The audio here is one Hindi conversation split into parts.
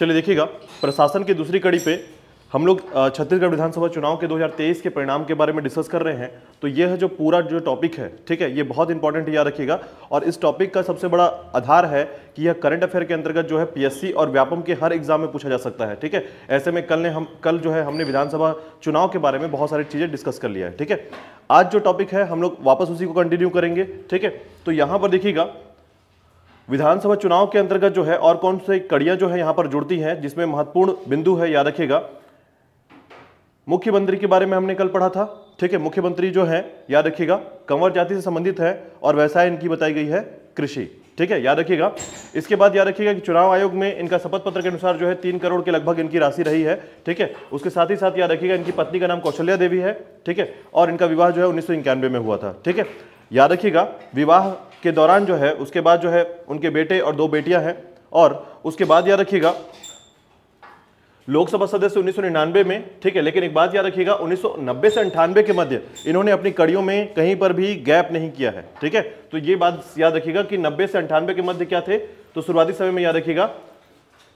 चलिए देखिएगा प्रशासन की दूसरी कड़ी पे हम लोग छत्तीसगढ़ विधानसभा चुनाव के 2023 के परिणाम के बारे में डिस्कस कर रहे हैं तो ये है जो पूरा जो टॉपिक है ठीक है ये बहुत इंपॉर्टेंट याद रखिएगा और इस टॉपिक का सबसे बड़ा आधार है कि यह करंट अफेयर के अंतर्गत जो है पीएससी और व्यापम के हर एग्जाम में पूछा जा सकता है ठीक है ऐसे में कल ने हम कल जो है हमने विधानसभा चुनाव के बारे में बहुत सारी चीज़ें डिस्कस कर लिया है ठीक है आज जो टॉपिक है हम लोग वापस उसी को कंटिन्यू करेंगे ठीक है तो यहाँ पर देखिएगा विधानसभा चुनाव के अंतर्गत जो है और कौन से कड़ियां जो है यहां पर जुड़ती हैं जिसमें महत्वपूर्ण बिंदु है याद रखिएगा मुख्यमंत्री के बारे में हमने कल पढ़ा था ठीक है मुख्यमंत्री जो है याद रखिएगा कंवर जाति से संबंधित है और व्यवसाय इनकी बताई गई है कृषि ठीक है याद रखिएगा इसके बाद याद रखिएगा कि चुनाव आयोग में इनका शपथ पत्र के अनुसार जो है तीन करोड़ के लगभग इनकी राशि रही है ठीक है उसके साथ ही साथ याद रखिएगा इनकी पत्नी का नाम कौशल्या देवी है ठीक है और इनका विवाह जो है उन्नीस में हुआ था ठीक है याद रखिएगा विवाह के दौरान जो है उसके बाद जो है उनके बेटे और दो बेटियां हैं और उसके बाद याद रखिएगा लोकसभा सदस्य 1999 में ठीक है लेकिन एक बात याद रखिएगा 1990 से अंठानवे के मध्य इन्होंने अपनी कड़ियों में कहीं पर भी गैप नहीं किया है ठीक है तो ये बात याद रखिएगा कि 90 से अंठानवे के मध्य क्या थे तो शुरुआती समय में याद रखिएगा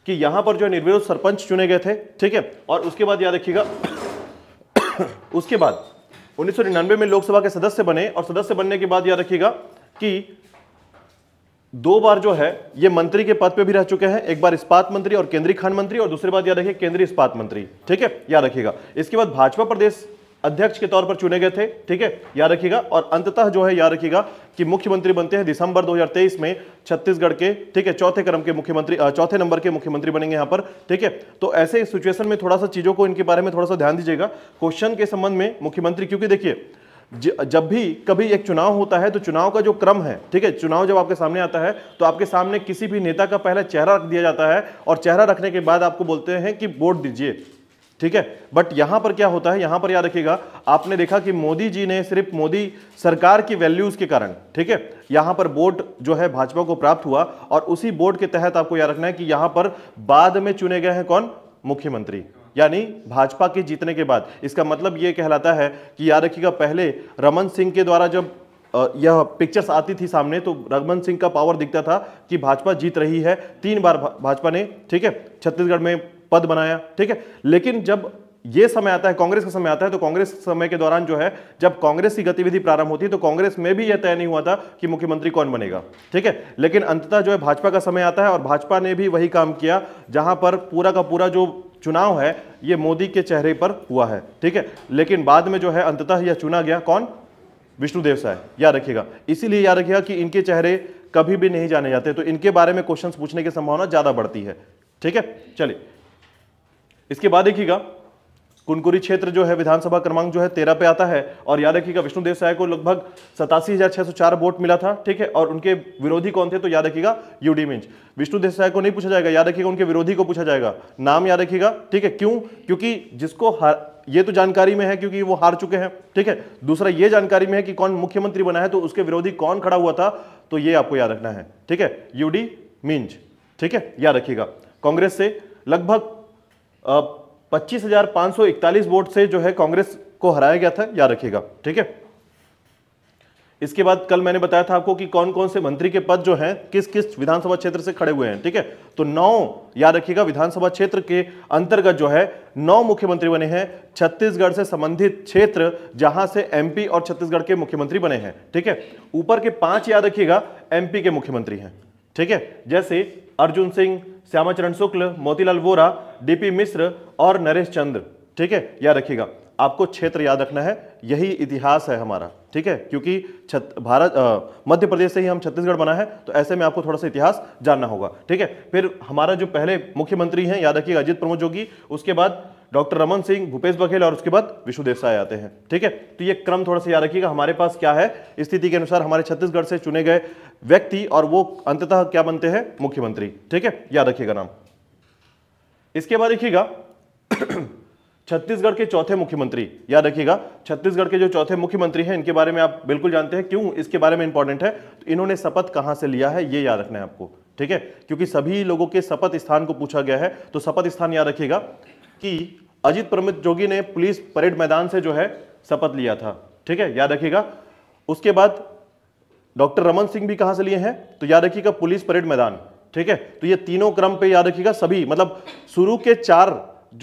कि यहां पर जो है निर्विरोध सरपंच चुने गए थे ठीक है और उसके बाद याद रखिएगा उसके बाद उन्नीस में लोकसभा के सदस्य बने और सदस्य बनने के बाद याद रखिएगा कि दो बार जो है ये मंत्री के पद पे भी रह चुके हैं एक बार इस्पात मंत्री और केंद्रीय खान मंत्री और दूसरी बात याद रखिए केंद्रीय इस्पात मंत्री ठीक है याद रखिएगा इसके बाद भाजपा प्रदेश अध्यक्ष के तौर पर चुने गए थे ठीक है याद रखिएगा और अंततः जो है याद रखिएगा कि मुख्यमंत्री बनते हैं दिसंबर 2023 में छत्तीसगढ़ के ठीक है चौथे क्रम के मुख्यमंत्री चौथे नंबर के मुख्यमंत्री बनेंगे यहां पर ठीक है तो ऐसे सिचुएशन में थोड़ा सा चीजों को इनके बारे में थोड़ा सा ध्यान दीजिएगा क्वेश्चन के संबंध में मुख्यमंत्री क्योंकि देखिए जब भी कभी एक चुनाव होता है तो चुनाव का जो क्रम है ठीक है चुनाव जब आपके सामने आता है तो आपके सामने किसी भी नेता का पहला चेहरा रख दिया जाता है और चेहरा रखने के बाद आपको बोलते हैं कि वोट दीजिए ठीक है बट यहां पर क्या होता है यहां पर याद रखिएगा आपने देखा कि मोदी जी ने सिर्फ मोदी सरकार की वैल्यूज के कारण ठीक है यहां पर वोट जो है भाजपा को प्राप्त हुआ और उसी वोट के तहत आपको याद रखना है कि यहां पर बाद में चुने गए हैं कौन मुख्यमंत्री यानी भाजपा के जीतने के बाद इसका मतलब यह कहलाता है कि याद रखिएगा पहले रमन सिंह के द्वारा जब यह पिक्चर्स आती थी सामने तो रघुमन सिंह का पावर दिखता था कि भाजपा जीत रही है तीन बार भाजपा ने ठीक है छत्तीसगढ़ में पद बनाया ठीक है लेकिन जब ये समय आता है कांग्रेस का समय आता है तो कांग्रेस समय के दौरान जो है जब कांग्रेस की गतिविधि प्रारंभ होती है तो कांग्रेस में भी यह तय नहीं हुआ था कि मुख्यमंत्री कौन बनेगा ठीक है लेकिन अंततः जो है भाजपा का समय आता है और भाजपा ने भी वही काम किया जहां पर पूरा का पूरा जो चुनाव है यह मोदी के चेहरे पर हुआ है ठीक है लेकिन बाद में जो है अंततः यह चुना गया कौन विष्णुदेव साय याद रखिएगा इसीलिए याद रखिएगा कि इनके चेहरे कभी भी नहीं जाने जाते तो इनके बारे में क्वेश्चन पूछने की संभावना ज़्यादा बढ़ती है ठीक है चलिए इसके बाद देखिएगा कुनकुरी क्षेत्र जो है विधानसभा क्रमांक जो है तेरह पे आता है और याद रखिएगा विष्णुदेव साय को लगभग सतासी वोट मिला था ठीक है और उनके विरोधी कौन थे तो याद रखिएगा यूडी मिंज विष्णुदेव साय को नहीं पूछा जाएगा याद रखिएगा उनके विरोधी को पूछा जाएगा नाम याद रखिएगा ठीक है क्यों क्योंकि जिसको हर... ये तो जानकारी में है क्योंकि वो हार चुके हैं ठीक है दूसरा ये जानकारी में है कि कौन मुख्यमंत्री बना है तो उसके विरोधी कौन खड़ा हुआ था तो ये आपको याद रखना है ठीक है यूडी मिंज ठीक है याद रखिएगा कांग्रेस से लगभग पच्चीस हजार पांच सौ इकतालीस वोट से जो है कांग्रेस को हराया गया था याद रखिएगा ठीक है इसके बाद कल मैंने बताया था आपको कि कौन कौन से मंत्री के पद जो हैं किस किस विधानसभा क्षेत्र से खड़े हुए हैं ठीक है तो नौ याद रखिएगा विधानसभा क्षेत्र के अंतर्गत जो है नौ मुख्यमंत्री बने हैं छत्तीसगढ़ से संबंधित क्षेत्र जहां से एमपी और छत्तीसगढ़ के मुख्यमंत्री बने हैं ठीक है ऊपर के पांच याद रखिएगा एमपी के मुख्यमंत्री हैं ठीक है जैसे अर्जुन सिंह श्यामाचरण शुक्ल मोतीलाल वोरा डीपी मिश्र और नरेश चंद्र ठीक है याद रखिएगा आपको क्षेत्र याद रखना है यही इतिहास है हमारा ठीक है क्योंकि छत भारत मध्य प्रदेश से ही हम छत्तीसगढ़ बना है तो ऐसे में आपको थोड़ा सा इतिहास जानना होगा ठीक है फिर हमारा जो पहले मुख्यमंत्री हैं याद रखिएगा अजित प्रमोद जोगी उसके बाद डॉक्टर रमन सिंह भूपेश बघेल और उसके बाद विश्वदेव साय आते हैं ठीक है तो ये क्रम थोड़ा सा याद रखिएगा हमारे पास क्या है स्थिति के अनुसार हमारे छत्तीसगढ़ से चुने गए व्यक्ति और वो अंततः क्या बनते हैं मुख्यमंत्री ठीक है याद रखिएगा नाम इसके बाद देखिएगा छत्तीसगढ़ के चौथे मुख्यमंत्री याद रखिएगा छत्तीसगढ़ के जो चौथे मुख्यमंत्री हैं इनके बारे में आप बिल्कुल जानते हैं क्यों इसके बारे में इंपॉर्टेंट है तो इन्होंने शपथ कहां से लिया है ये याद रखना है आपको ठीक है क्योंकि सभी लोगों के शपथ स्थान को पूछा गया है तो शपथ स्थान याद रखिएगा कि अजित प्रमित जोगी ने पुलिस परेड मैदान से जो है शपथ लिया था ठीक है याद रखिएगा उसके बाद डॉक्टर रमन सिंह भी कहां से लिए हैं तो याद रखिएगा पुलिस परेड मैदान ठीक है तो ये तीनों क्रम पे याद रखिएगा सभी मतलब शुरू के चार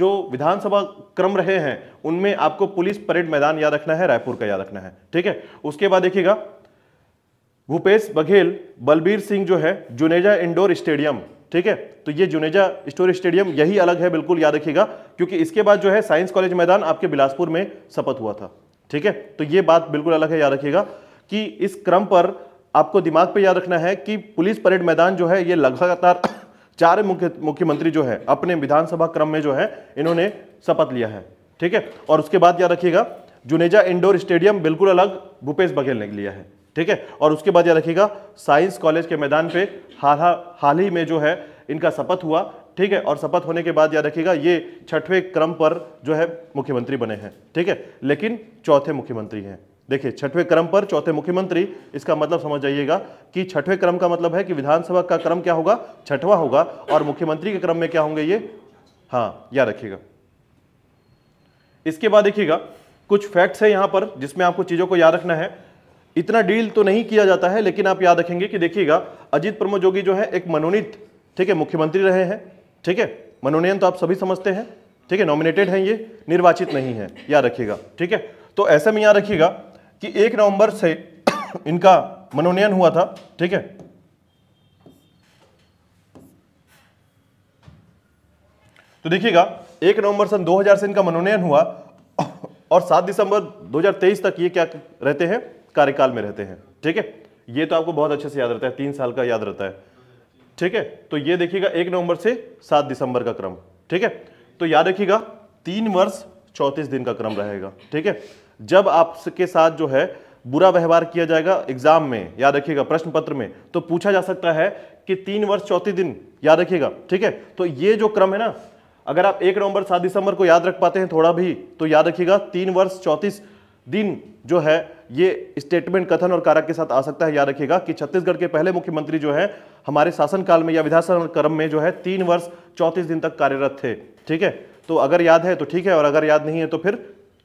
जो विधानसभा क्रम रहे हैं उनमें आपको पुलिस परेड मैदान याद रखना है रायपुर का याद रखना है ठीक है उसके बाद देखिएगा भूपेश बघेल बलबीर सिंह जो है जुनेजा इंडोर स्टेडियम ठीक है तो ये जुनेजा स्टोरेज स्टेडियम यही अलग है बिल्कुल याद रखिएगा क्योंकि इसके बाद जो है साइंस कॉलेज मैदान आपके बिलासपुर में शपथ हुआ था ठीक है तो ये बात बिल्कुल अलग है याद रखिएगा कि इस क्रम पर आपको दिमाग पे याद रखना है कि पुलिस परेड मैदान जो है ये लगातार चार मुख्य मुख्यमंत्री जो है अपने विधानसभा क्रम में जो है इन्होंने शपथ लिया है ठीक है और उसके बाद याद रखिएगा जुनेजा इंडोर स्टेडियम बिल्कुल अलग भूपेश बघेल ने लिया है ठीक है और उसके बाद याद रखिएगा साइंस कॉलेज के मैदान पे हाल हाल ही में जो है इनका शपथ हुआ ठीक है और शपथ होने के बाद याद रखिएगा ये छठवें क्रम पर जो है मुख्यमंत्री बने हैं ठीक है लेकिन चौथे मुख्यमंत्री हैं देखिए छठवें क्रम पर चौथे मुख्यमंत्री इसका मतलब समझ जाइएगा कि छठवें क्रम का मतलब है कि विधानसभा का क्रम क्या होगा छठवा होगा और मुख्यमंत्री के क्रम में क्या होंगे ये हाँ याद रखिएगा इसके बाद देखिएगा कुछ फैक्ट्स है यहां पर जिसमें आपको चीजों को याद रखना है इतना डील तो नहीं किया जाता है लेकिन आप याद रखेंगे कि देखिएगा अजीत प्रमोद जोगी जो है एक मनोनीत ठीक है मुख्यमंत्री रहे हैं ठीक है मनोनयन तो आप सभी समझते हैं ठीक है नॉमिनेटेड हैं ये निर्वाचित नहीं है याद रखिएगा ठीक है तो ऐसे में याद रखिएगा कि एक नवंबर से इनका मनोनयन हुआ था ठीक है तो देखिएगा एक नवंबर सन 2000 से इनका मनोनयन हुआ और 7 दिसंबर 2023 तक ये क्या रहते हैं कार्यकाल में रहते हैं ठीक है ये तो आपको बहुत अच्छे से याद रहता है तीन साल का याद रहता है ठीक है तो ये देखिएगा एक नवंबर से सात दिसंबर का क्रम ठीक है तो याद रखिएगा तीन वर्ष चौंतीस दिन का क्रम रहेगा ठीक है जब आपके साथ जो है बुरा व्यवहार किया जाएगा एग्जाम में याद रखिएगा प्रश्न पत्र में तो पूछा जा सकता है कि तीन वर्ष चौथी दिन याद रखिएगा ठीक है तो ये जो क्रम है ना अगर आप एक नवंबर सात दिसंबर को याद रख पाते हैं थोड़ा भी तो याद रखिएगा तीन वर्ष चौंतीस दिन जो है ये स्टेटमेंट कथन और कारक के साथ आ सकता है याद रखिएगा कि छत्तीसगढ़ के पहले मुख्यमंत्री जो है हमारे शासनकाल में या विधानसभा क्रम में जो है तीन वर्ष चौंतीस दिन तक कार्यरत थे ठीक है तो अगर याद है तो ठीक है और अगर याद नहीं है तो फिर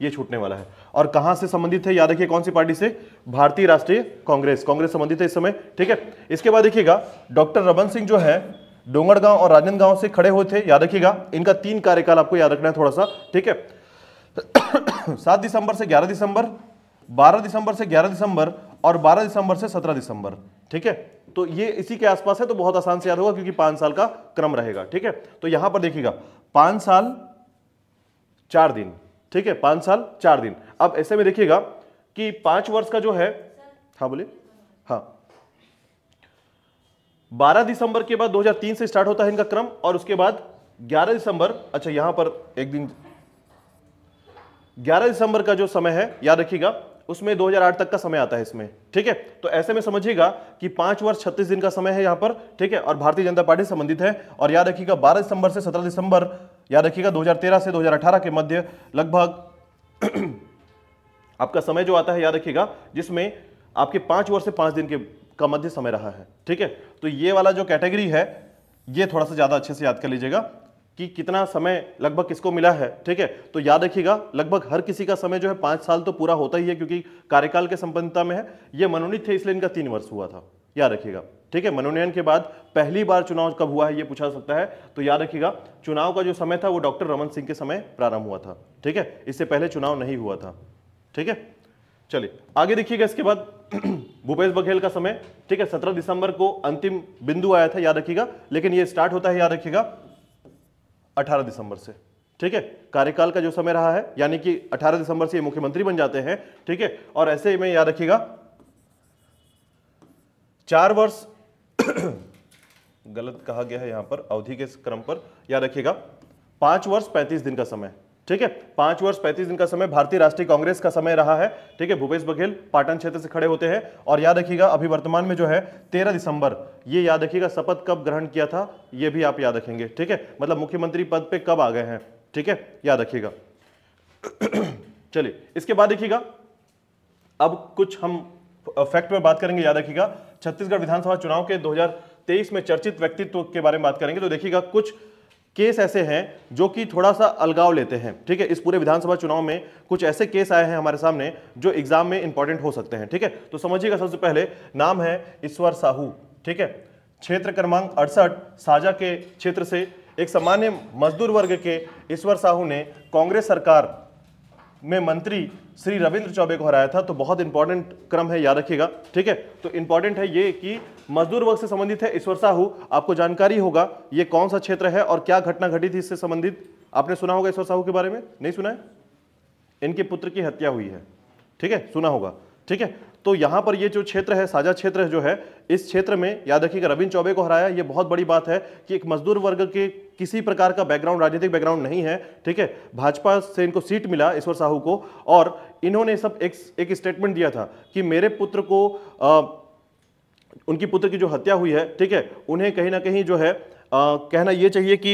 ये छूटने वाला है और कहां से संबंधित है याद रखिए कौन सी पार्टी से भारतीय राष्ट्रीय कांग्रेस कांग्रेस संबंधित है इस समय ठीक है इसके बाद देखिएगा डॉक्टर रमन सिंह जो है डोंगरगांव और राजनांदगांव से खड़े हुए थे याद रखिएगा इनका तीन कार्यकाल आपको याद रखना है थोड़ा सा ठीक है सात दिसंबर से ग्यारह दिसंबर बारह दिसंबर से ग्यारह दिसंबर और बारह दिसंबर से सत्रह दिसंबर ठीक है तो ये इसी के आसपास है तो बहुत आसान से याद होगा क्योंकि पांच साल का क्रम रहेगा ठीक है तो यहां पर देखिएगा पांच साल चार दिन ठीक है पांच साल चार दिन अब ऐसे में देखिएगा कि पांच वर्ष का जो है हाँ बोलिए हाँ बारह दिसंबर के बाद 2003 से स्टार्ट होता है इनका क्रम और उसके बाद 11 दिसंबर अच्छा यहां पर एक दिन 11 दिसंबर का जो समय है याद रखिएगा उसमें 2008 तक का समय आता है इसमें ठीक है तो ऐसे में समझिएगा कि पांच वर्ष छत्तीस दिन का समय है यहां पर ठीक है और भारतीय जनता पार्टी संबंधित है और याद रखिएगा 12 दिसंबर से 17 दिसंबर याद रखिएगा 2013 से 2018 के मध्य लगभग आपका समय जो आता है याद रखिएगा जिसमें आपके पांच वर्ष से पांच दिन के का मध्य समय रहा है ठीक है तो ये वाला जो कैटेगरी है ये थोड़ा सा ज़्यादा अच्छे से याद कर लीजिएगा कि कितना समय लगभग किसको मिला है ठीक है तो याद रखिएगा लगभग हर किसी का समय जो है पांच साल तो पूरा होता ही है क्योंकि कार्यकाल के संपन्नता में है ये मनोनीत थे इसलिए इनका तीन वर्ष हुआ था याद रखिएगा ठीक है मनोनयन के बाद पहली बार चुनाव कब हुआ है ये पूछा सकता है तो याद रखिएगा चुनाव का जो समय था वो डॉक्टर रमन सिंह के समय प्रारंभ हुआ था ठीक है इससे पहले चुनाव नहीं हुआ था ठीक है चलिए आगे देखिएगा इसके बाद भूपेश बघेल का समय ठीक है सत्रह दिसंबर को अंतिम बिंदु आया था याद रखिएगा लेकिन ये स्टार्ट होता है याद रखिएगा 18 दिसंबर से ठीक है कार्यकाल का जो समय रहा है यानी कि 18 दिसंबर से मुख्यमंत्री बन जाते हैं ठीक है और ऐसे में याद रखिएगा चार वर्ष गलत कहा गया है यहां पर अवधि के क्रम पर याद रखिएगा पांच वर्ष पैंतीस दिन का समय ठीक है पांच वर्ष पैंतीस दिन का समय भारतीय राष्ट्रीय कांग्रेस का समय रहा है ठीक है भूपेश बघेल पाटन क्षेत्र से खड़े होते हैं और याद रखिएगा अभी वर्तमान में जो है तेरह दिसंबर ये याद रखिएगा शपथ कब ग्रहण किया था ये भी आप याद रखेंगे ठीक है मतलब मुख्यमंत्री पद पे कब आ गए हैं ठीक है याद रखिएगा चलिए इसके बाद देखिएगा अब कुछ हम फैक्ट पर बात करेंगे याद रखिएगा छत्तीसगढ़ विधानसभा चुनाव के दो में चर्चित व्यक्तित्व के बारे में बात करेंगे तो देखिएगा कुछ केस ऐसे हैं जो कि थोड़ा सा अलगाव लेते हैं ठीक है इस पूरे विधानसभा चुनाव में कुछ ऐसे केस आए हैं हमारे सामने जो एग्जाम में इंपॉर्टेंट हो सकते हैं ठीक है तो समझिएगा सबसे पहले नाम है ईश्वर साहू ठीक है क्षेत्र क्रमांक अड़सठ साझा के क्षेत्र से एक सामान्य मजदूर वर्ग के ईश्वर साहू ने कांग्रेस सरकार में मंत्री श्री रविंद्र चौबे को हराया था तो बहुत इंपॉर्टेंट क्रम है याद रखिएगा ठीक है तो इंपॉर्टेंट है ये कि मजदूर वर्ग से संबंधित है ईश्वर साहू आपको जानकारी होगा ये कौन सा क्षेत्र है और क्या घटना घटी थी इससे संबंधित आपने सुना होगा ईश्वर साहू के बारे में नहीं सुना है इनके पुत्र की हत्या हुई है ठीक है सुना होगा ठीक है तो यहाँ पर ये जो क्षेत्र है साझा क्षेत्र जो है इस क्षेत्र में याद रखिएगा रविंद्र चौबे को हराया ये बहुत बड़ी बात है कि एक मजदूर वर्ग के किसी प्रकार का बैकग्राउंड राजनीतिक बैकग्राउंड नहीं है ठीक है भाजपा से इनको सीट मिला ईश्वर साहू को और इन्होंने सब एक एक स्टेटमेंट दिया था कि मेरे पुत्र को आ, उनकी पुत्र की जो हत्या हुई है ठीक है उन्हें कहीं ना कहीं जो है आ, कहना यह चाहिए कि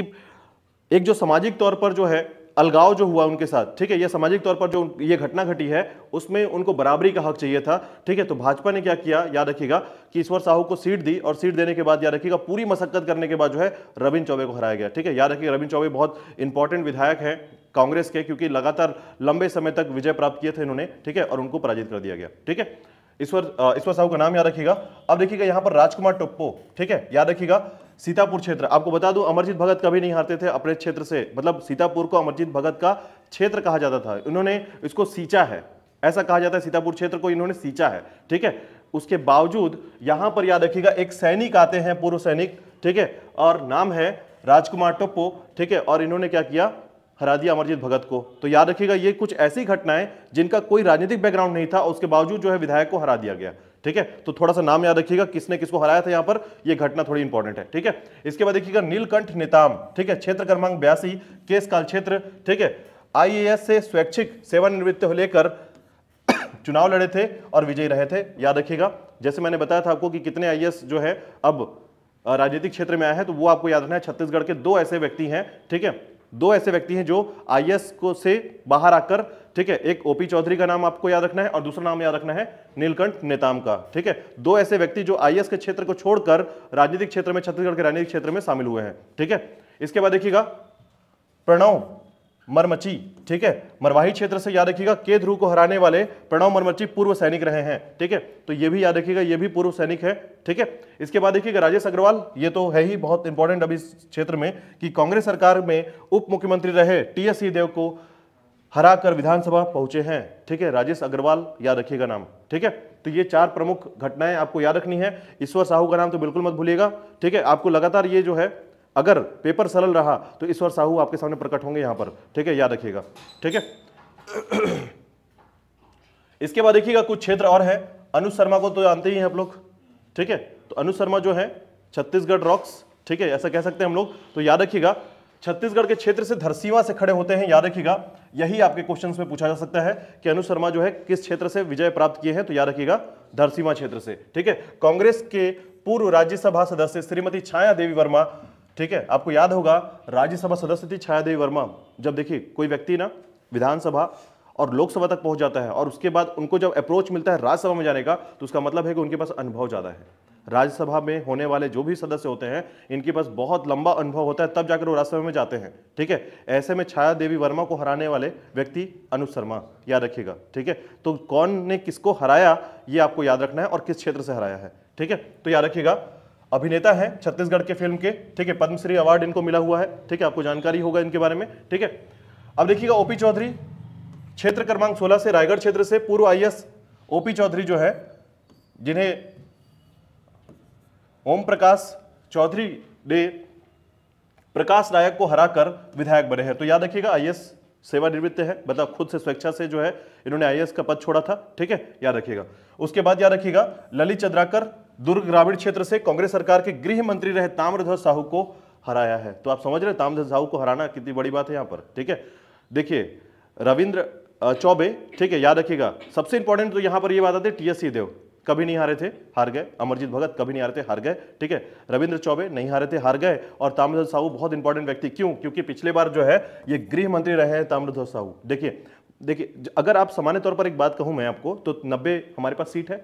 एक जो सामाजिक तौर पर जो है अलगाव जो हुआ उनके साथ ठीक है यह सामाजिक तौर पर जो ये घटना घटी है उसमें उनको बराबरी का हक चाहिए था ठीक है तो भाजपा ने क्या किया याद रखिएगा कि ईश्वर साहू को सीट दी और सीट देने के बाद याद रखिएगा पूरी मशक्कत करने के बाद जो है रविंद चौबे को हराया गया ठीक है याद रखिएगा रविंद चौबे बहुत इंपॉर्टेंट विधायक है कांग्रेस के क्योंकि लगातार लंबे समय तक विजय प्राप्त किए थे इन्होंने ठीक है और उनको पराजित कर दिया गया ठीक है ईश्वर ईश्वर साहू का नाम याद रखिएगा अब देखिएगा यहाँ पर राजकुमार टोप्पो ठीक है याद रखिएगा सीतापुर क्षेत्र आपको बता दूं अमरजीत भगत कभी नहीं हारते थे अपने क्षेत्र से मतलब सीतापुर को अमरजीत भगत का क्षेत्र कहा जाता था इन्होंने इसको सींचा है ऐसा कहा जाता है सीतापुर क्षेत्र को इन्होंने सींचा है ठीक है उसके बावजूद यहां पर याद रखिएगा एक सैनिक आते हैं पूर्व सैनिक ठीक है और नाम है राजकुमार टोप्पो ठीक है और इन्होंने क्या किया हरा दिया अमरजीत भगत को तो याद रखिएगा ये कुछ ऐसी घटनाएं जिनका कोई राजनीतिक बैकग्राउंड नहीं था उसके बावजूद जो है विधायक को हरा दिया गया ठीक है तो थोड़ा सा नाम याद रखिएगा किसने किसको हराया था यहां पर यह घटना थोड़ी इंपॉर्टेंट है ठीक है इसके बाद देखिएगा नीलकंठ नेताम ठीक है क्षेत्र क्रमांक बयासी केस काल क्षेत्र ठीक है आईएएस से स्वैच्छिक सेवानिवृत्त लेकर चुनाव लड़े थे और विजयी रहे थे याद रखिएगा जैसे मैंने बताया था आपको कि कितने आई जो है अब राजनीतिक क्षेत्र में आए हैं तो वो आपको याद रखना है छत्तीसगढ़ के दो ऐसे व्यक्ति हैं ठीक है दो ऐसे व्यक्ति हैं जो आई को से बाहर आकर ठीक है एक ओपी चौधरी का नाम आपको याद रखना है और दूसरा नाम याद रखना है नीलकंठ नेताम का ठीक है दो ऐसे व्यक्ति जो आई के क्षेत्र को छोड़कर राजनीतिक क्षेत्र में छत्तीसगढ़ के राजनीतिक क्षेत्र में शामिल हुए हैं ठीक है इसके बाद देखिएगा प्रणव मरमची ठीक है मरवाही क्षेत्र से याद रखिएगा के ध्रुव को हराने वाले प्रणव मरमची पूर्व सैनिक रहे हैं ठीक है तो ये भी याद रखिएगा ये भी पूर्व सैनिक है ठीक है इसके बाद देखिएगा राजेश अग्रवाल ये तो है ही बहुत इंपॉर्टेंट अभी क्षेत्र में कि कांग्रेस सरकार में उप मुख्यमंत्री रहे टी एस सिंहदेव को हरा कर विधानसभा पहुंचे हैं ठीक है राजेश अग्रवाल याद रखिएगा नाम ठीक है तो ये चार प्रमुख घटनाएं आपको याद रखनी है ईश्वर साहू का नाम तो बिल्कुल मत भूलिएगा ठीक है आपको लगातार ये जो है अगर पेपर सरल रहा तो ईश्वर साहू आपके सामने प्रकट होंगे यहां पर ठीक है याद रखिएगा ठीक है इसके बाद देखिएगा कुछ क्षेत्र और है अनुज शर्मा को तो जानते ही हैं आप लोग ठीक है तो अनुज शर्मा जो है छत्तीसगढ़ रॉक्स ठीक है ऐसा कह सकते हैं हम लोग तो याद रखिएगा छत्तीसगढ़ के क्षेत्र से धरसीवा से खड़े होते हैं याद रखिएगा यही आपके क्वेश्चंस में पूछा जा सकता है कि अनु शर्मा जो है किस क्षेत्र से विजय प्राप्त किए हैं तो याद रखिएगा धरसीवा क्षेत्र से ठीक है कांग्रेस के पूर्व राज्यसभा सदस्य श्रीमती छाया देवी वर्मा ठीक है आपको याद होगा राज्यसभा सदस्य थी छाया देवी वर्मा जब देखिए कोई व्यक्ति ना विधानसभा और लोकसभा तक पहुंच जाता है और उसके बाद उनको जब अप्रोच मिलता है राज्यसभा में जाने का तो उसका मतलब है कि उनके पास अनुभव ज़्यादा है राज्यसभा में होने वाले जो भी सदस्य होते हैं इनके पास बहुत लंबा अनुभव होता है तब जाकर वो राज्यसभा में जाते हैं ठीक है ऐसे में छाया देवी वर्मा को हराने वाले व्यक्ति अनु शर्मा याद रखिएगा ठीक है तो कौन ने किसको हराया ये आपको याद रखना है और किस क्षेत्र से हराया है ठीक है तो याद रखिएगा अभिनेता है छत्तीसगढ़ के फिल्म के ठीक है पद्मश्री अवार्ड इनको मिला हुआ है ठीक है आपको जानकारी होगा इनके बारे में ठीक है अब देखिएगा ओपी चौधरी क्षेत्र क्रमांक 16 से रायगढ़ क्षेत्र से पूर्व आई ओपी चौधरी जो है जिन्हें ओम प्रकाश चौधरी ने प्रकाश नायक को हराकर विधायक बने हैं तो याद रखिएगा आईएएस सेवानिवृत्त है मतलब खुद से स्वेच्छा से जो है इन्होंने आईएएस का पद छोड़ा था ठीक है याद रखिएगा उसके बाद याद रखिएगा ललित चंद्राकर दुर्ग ग्रामीण क्षेत्र से कांग्रेस सरकार के गृह मंत्री रहे ताम्रध्वज साहू को हराया है तो आप समझ रहे ताम्रध्वज साहू को हराना कितनी बड़ी बात है यहाँ पर ठीक है देखिए रविंद्र चौबे ठीक है याद रखिएगा सबसे इंपॉर्टेंट तो यहाँ पर ये बात आती है टीएससी देव कभी नहीं हारे थे हार गए अमरजीत भगत कभी नहीं हारे थे हार गए ठीक है रविंद्र चौबे नहीं हारे थे हार गए और ताम्रध्वज साहू बहुत इंपॉर्टेंट व्यक्ति क्यों क्योंकि पिछले बार जो है ये गृह मंत्री रहे हैं ताम्रध्वज साहू देखिए देखिए अगर आप सामान्य तौर पर एक बात कहूं मैं आपको तो नब्बे हमारे पास सीट है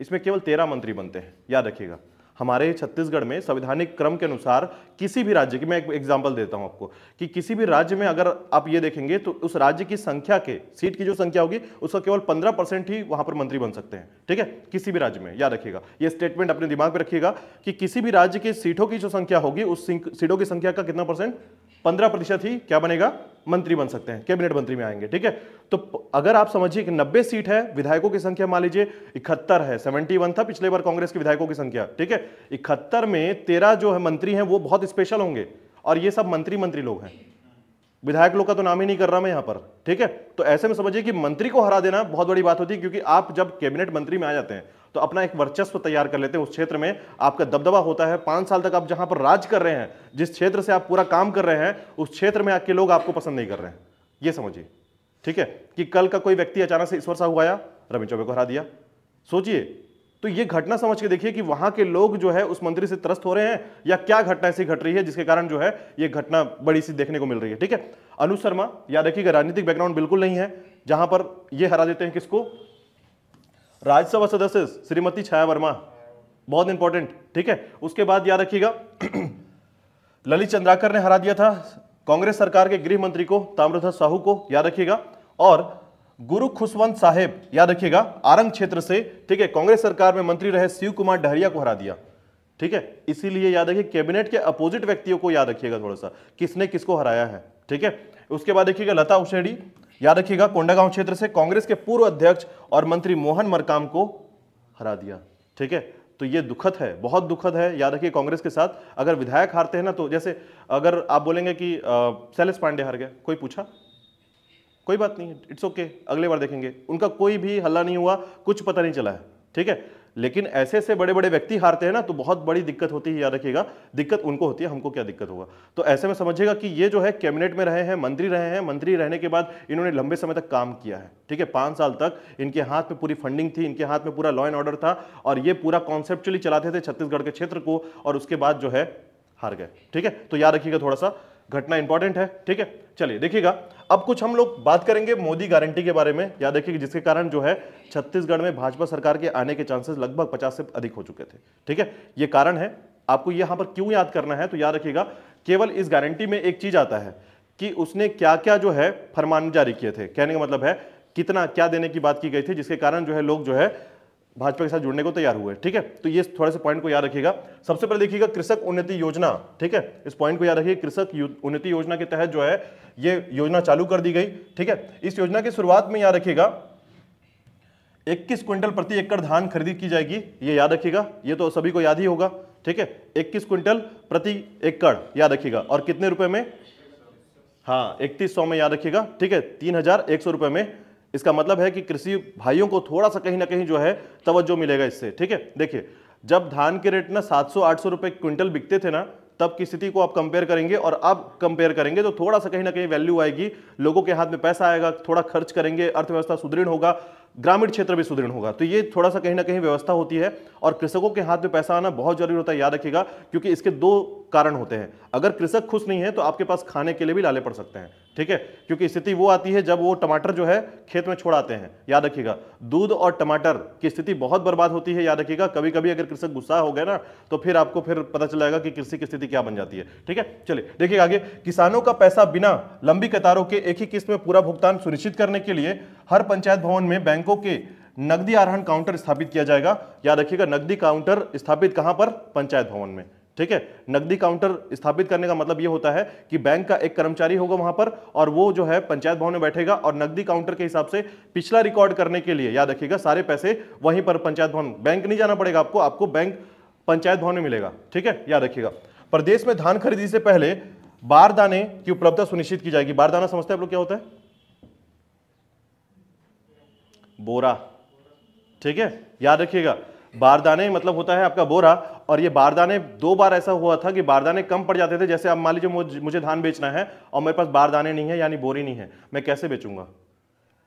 इसमें केवल तेरह मंत्री बनते हैं याद रखिएगा हमारे छत्तीसगढ़ में संविधानिक क्रम के अनुसार किसी भी राज्य की मैं एक एग्जाम्पल देता हूं आपको कि किसी भी राज्य में अगर आप ये देखेंगे तो उस राज्य की संख्या के सीट की जो संख्या होगी उसका केवल पंद्रह परसेंट ही वहां पर मंत्री बन सकते हैं ठीक है किसी भी राज्य में याद रखिएगा ये स्टेटमेंट अपने दिमाग में रखिएगा कि किसी भी राज्य की सीटों की जो संख्या होगी उस सीटों की संख्या का कितना परसेंट पंद्रह प्रतिशत ही क्या बनेगा मंत्री बन सकते हैं कैबिनेट मंत्री में आएंगे ठीक है तो अगर आप समझिए कि नब्बे सीट है विधायकों की संख्या मान लीजिए इकहत्तर है सेवेंटी वन था पिछले बार कांग्रेस के विधायकों की संख्या ठीक है इकहत्तर में तेरह जो है मंत्री हैं वो बहुत स्पेशल होंगे और ये सब मंत्री मंत्री लोग हैं विधायक लोग का तो नाम ही नहीं कर रहा मैं यहां पर ठीक है तो ऐसे में समझिए कि मंत्री को हरा देना बहुत बड़ी बात होती है क्योंकि आप जब कैबिनेट मंत्री में आ जाते हैं तो अपना एक वर्चस्व तैयार कर लेते हैं उस क्षेत्र में आपका दबदबा होता है पांच साल तक आप जहां पर राज कर रहे हैं जिस क्षेत्र से आप पूरा काम कर रहे हैं उस क्षेत्र में आपके लोग आपको पसंद नहीं कर रहे हैं यह समझिए ठीक है कि कल का कोई व्यक्ति अचानक से ईश्वर साहू आया रवि चौबे को हरा दिया सोचिए तो ये घटना समझ के देखिए कि वहां के लोग जो है उस मंत्री से त्रस्त हो रहे हैं या क्या घटना ऐसी घट रही है जिसके कारण जो है ये घटना बड़ी सी देखने को मिल रही है ठीक है अनु शर्मा याद रखिएगा राजनीतिक बैकग्राउंड बिल्कुल नहीं है जहां पर ये हरा देते हैं किसको राज्यसभा सदस्य श्रीमती छाया वर्मा बहुत इंपॉर्टेंट ठीक है उसके बाद याद रखिएगा ललित चंद्राकर ने हरा दिया था कांग्रेस सरकार के गृह मंत्री को ताम्रध्वज साहू को याद रखिएगा और गुरु खुशवंत साहेब याद रखिएगा आरंग क्षेत्र से ठीक है कांग्रेस सरकार में मंत्री रहे शिव कुमार डहरिया को हरा दिया ठीक है इसीलिए याद रखिए कैबिनेट के अपोजिट व्यक्तियों को याद रखिएगा थोड़ा सा किसने किसको हराया है ठीक है उसके बाद देखिएगा लता उशेडी याद रखिएगा कोंडागांव क्षेत्र से कांग्रेस के पूर्व अध्यक्ष और मंत्री मोहन मरकाम को हरा दिया ठीक है तो ये दुखद है बहुत दुखद है याद रखिए कांग्रेस के साथ अगर विधायक हारते हैं ना तो जैसे अगर आप बोलेंगे कि शैलेश पांडे हार गए कोई पूछा कोई बात नहीं इट्स ओके okay, अगले बार देखेंगे उनका कोई भी हल्ला नहीं हुआ कुछ पता नहीं चला है ठीक है लेकिन ऐसे ऐसे बड़े बड़े व्यक्ति हारते हैं ना तो बहुत बड़ी दिक्कत होती है याद रखिएगा दिक्कत उनको होती है हमको क्या दिक्कत होगा तो ऐसे में समझिएगा कि ये जो है कैबिनेट में रहे हैं मंत्री रहे हैं मंत्री रहने के बाद इन्होंने लंबे समय तक काम किया है ठीक है पांच साल तक इनके हाथ में पूरी फंडिंग थी इनके हाथ में पूरा लॉ एंड ऑर्डर था और ये पूरा कॉन्सेप्चुअली चलाते थे छत्तीसगढ़ के क्षेत्र को और उसके बाद जो है हार गए ठीक है तो याद रखिएगा थोड़ा सा घटना इंपॉर्टेंट है ठीक है चलिए देखिएगा अब कुछ हम लोग बात करेंगे मोदी गारंटी के बारे में याद देखिए जिसके कारण जो है छत्तीसगढ़ में भाजपा सरकार के आने के चांसेस लगभग 50 से अधिक हो चुके थे ठीक है ये कारण है आपको यहां पर क्यों याद करना है तो याद रखिएगा केवल इस गारंटी में एक चीज आता है कि उसने क्या क्या जो है फरमान जारी किए थे कहने का मतलब है कितना क्या देने की बात की गई थी जिसके कारण जो है लोग जो है भाजपा के साथ जुड़ने को तैयार हुए ठीक है तो ये थोड़ा से पॉइंट को याद रखिएगा सबसे पहले देखिएगा कृषक उन्नति योजना ठीक है इस पॉइंट को याद रखिए कृषक उन्नति योजना के तहत जो है ये योजना चालू कर दी गई ठीक है इस योजना की शुरुआत में याद रखिएगा 21 क्विंटल प्रति एकड़ धान खरीदी की जाएगी ये याद रखिएगा ये तो सभी को याद ही होगा ठीक है इक्कीस क्विंटल प्रति एकड़ याद रखिएगा और कितने रुपए में हाँ इकतीस में याद रखिएगा ठीक है तीन हजार में इसका मतलब है कि कृषि भाइयों को थोड़ा सा कहीं ना कहीं जो है तवज्जो मिलेगा इससे ठीक है देखिए जब धान के रेट ना 700-800 रुपए क्विंटल बिकते थे ना तब की स्थिति को आप कंपेयर करेंगे और अब कंपेयर करेंगे तो थोड़ा सा कहीं ना कहीं वैल्यू आएगी लोगों के हाथ में पैसा आएगा थोड़ा खर्च करेंगे अर्थव्यवस्था सुदृढ़ होगा ग्रामीण क्षेत्र भी सुदृढ़ होगा तो ये थोड़ा सा कहीं ना कहीं व्यवस्था होती है और कृषकों के हाथ में पैसा आना बहुत जरूरी होता है याद रखिएगा क्योंकि इसके दो कारण होते हैं अगर कृषक खुश नहीं है तो आपके पास खाने के लिए भी लाले पड़ सकते हैं ठीक है क्योंकि स्थिति वो आती है जब वो टमाटर जो है खेत में छोड़ आते हैं याद रखिएगा दूध और टमाटर की स्थिति बहुत बर्बाद होती है याद रखिएगा कभी कभी अगर कृषक गुस्सा हो गया ना तो फिर आपको फिर पता चलेगा कि कृषि की स्थिति क्या बन जाती है ठीक है चलिए देखिए आगे किसानों का पैसा बिना लंबी कतारों के एक ही किस्त में पूरा भुगतान सुनिश्चित करने के लिए हर पंचायत भवन में बैंकों बैंकों के नगदी आरहन काउंटर स्थापित किया जाएगा याद रखिएगा नगदी काउंटर स्थापित कहां पर पंचायत भवन में ठीक है नगदी काउंटर स्थापित करने का मतलब यह होता है कि बैंक का एक कर्मचारी होगा वहां पर और वो जो है पंचायत भवन में बैठेगा और नगदी काउंटर के हिसाब से पिछला रिकॉर्ड करने के लिए याद रखिएगा सारे पैसे वहीं पर पंचायत भवन बैंक नहीं जाना पड़ेगा आपको आपको बैंक पंचायत भवन में मिलेगा ठीक है याद रखिएगा प्रदेश में धान खरीदी से पहले बारदाने की उपलब्धता सुनिश्चित की जाएगी बारदाना समझते हैं आप लोग क्या होता है बोरा ठीक है याद रखिएगा बारदाने मतलब होता है आपका बोरा और ये बारदाने दो बार ऐसा हुआ था कि बारदाने कम पड़ जाते थे जैसे अब मान लीजिए मुझे धान बेचना है और मेरे पास बारदाने नहीं है यानी बोरी नहीं है मैं कैसे बेचूंगा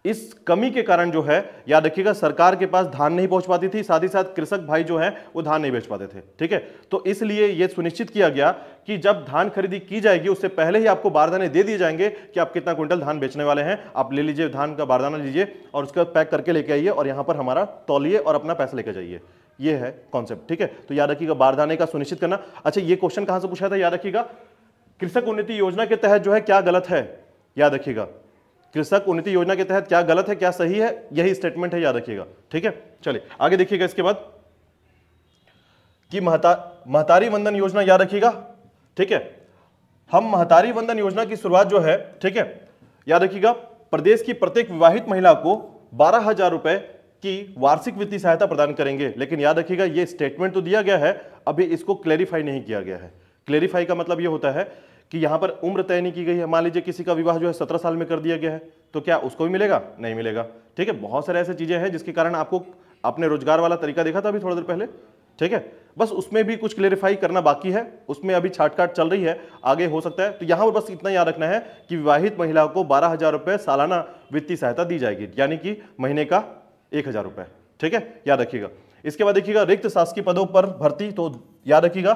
इस कमी के कारण जो है याद रखिएगा सरकार के पास धान नहीं पहुंच पाती थी साथ ही साथ कृषक भाई जो है वो धान नहीं बेच पाते थे ठीक है तो इसलिए यह सुनिश्चित किया गया कि जब धान खरीदी की जाएगी उससे पहले ही आपको बारदाने दे दिए जाएंगे कि आप कितना क्विंटल धान बेचने वाले हैं आप ले लीजिए धान का बारदाना लीजिए और उसके पैक करके लेके आइए और यहां पर हमारा तौलिए और अपना पैसा लेके जाइए ये है कॉन्सेप्ट ठीक है तो याद रखिएगा बारदाने का सुनिश्चित करना अच्छा ये क्वेश्चन कहां से पूछा था याद रखिएगा कृषक उन्नति योजना के तहत जो है क्या गलत है याद रखिएगा कृषक उन्नति योजना के तहत क्या गलत है क्या सही है यही स्टेटमेंट है याद रखिएगा ठीक है चलिए आगे देखिएगा इसके बाद कि महता महतारी वंदन योजना याद रखिएगा ठीक है हम महतारी वंदन योजना की शुरुआत जो है ठीक है याद रखिएगा प्रदेश की प्रत्येक विवाहित महिला को बारह हजार रुपए की वार्षिक वित्तीय सहायता प्रदान करेंगे लेकिन याद रखिएगा ये स्टेटमेंट तो दिया गया है अभी इसको क्लेरिफाई नहीं किया गया है क्लेरिफाई का मतलब ये होता है कि यहां पर उम्र तय नहीं की गई है मान लीजिए किसी का विवाह जो है सत्रह साल में कर दिया गया है तो क्या उसको भी मिलेगा नहीं मिलेगा ठीक है बहुत सारे ऐसे चीज़ें हैं जिसके कारण आपको आपने रोजगार वाला तरीका देखा था अभी थोड़ी देर पहले ठीक है बस उसमें भी कुछ क्लेरिफाई करना बाकी है उसमें अभी छाटकाट चल रही है आगे हो सकता है तो यहां पर बस इतना याद रखना है कि विवाहित महिला को बारह हजार रुपए सालाना वित्तीय सहायता दी जाएगी यानी कि महीने का एक हजार रुपए ठीक है याद रखिएगा इसके बाद देखिएगा रिक्त शासकीय पदों पर भर्ती तो याद रखिएगा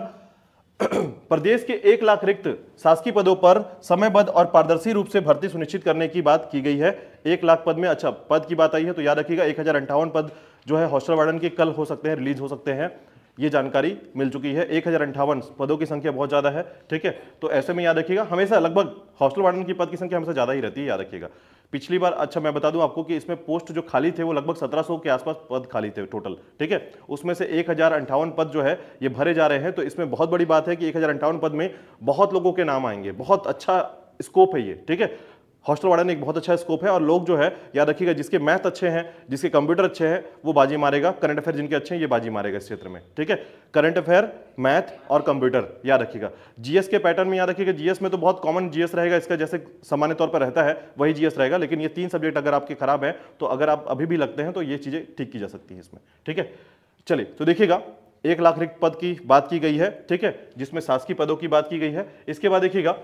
प्रदेश के एक लाख रिक्त शासकीय पदों पर समयबद्ध और पारदर्शी रूप से भर्ती सुनिश्चित करने की बात की गई है एक लाख पद में अच्छा पद की बात आई है तो याद रखिएगा एक हजार अंठावन पद जो है हॉस्टल वार्डन के कल हो सकते हैं रिलीज हो सकते हैं ये जानकारी मिल चुकी है एक हजार अंठावन पदों की संख्या बहुत ज़्यादा है ठीक है तो ऐसे में याद रखिएगा हमेशा लगभग हॉस्टल वार्डन की पद की संख्या हमेशा ज़्यादा ही रहती है याद रखिएगा पिछली बार अच्छा मैं बता दूं आपको कि इसमें पोस्ट जो खाली थे वो लगभग 1700 के आसपास पद खाली थे टोटल ठीक है उसमें से एक पद जो है ये भरे जा रहे हैं तो इसमें बहुत बड़ी बात है कि एक पद में बहुत लोगों के नाम आएंगे बहुत अच्छा स्कोप है ये ठीक है हॉस्टल वार्डन एक बहुत अच्छा स्कोप है और लोग जो है याद रखिएगा जिसके मैथ अच्छे हैं जिसके कंप्यूटर अच्छे हैं वो बाजी मारेगा करंट अफेयर जिनके अच्छे हैं ये बाजी मारेगा इस क्षेत्र में ठीक है करंट अफेयर मैथ और कंप्यूटर याद रखिएगा जीएस के पैटर्न में याद रखिएगा जीएस में तो बहुत कॉमन जीएस रहेगा इसका जैसे सामान्य तौर पर रहता है वही जीएस रहेगा लेकिन ये तीन सब्जेक्ट अगर आपके खराब है तो अगर आप अभी भी लगते हैं तो ये चीजें ठीक की जा सकती है इसमें ठीक है चलिए तो देखिएगा एक लाख रिक्त पद की बात की गई है ठीक है जिसमें शासकीय पदों की बात की गई है इसके बाद देखिएगा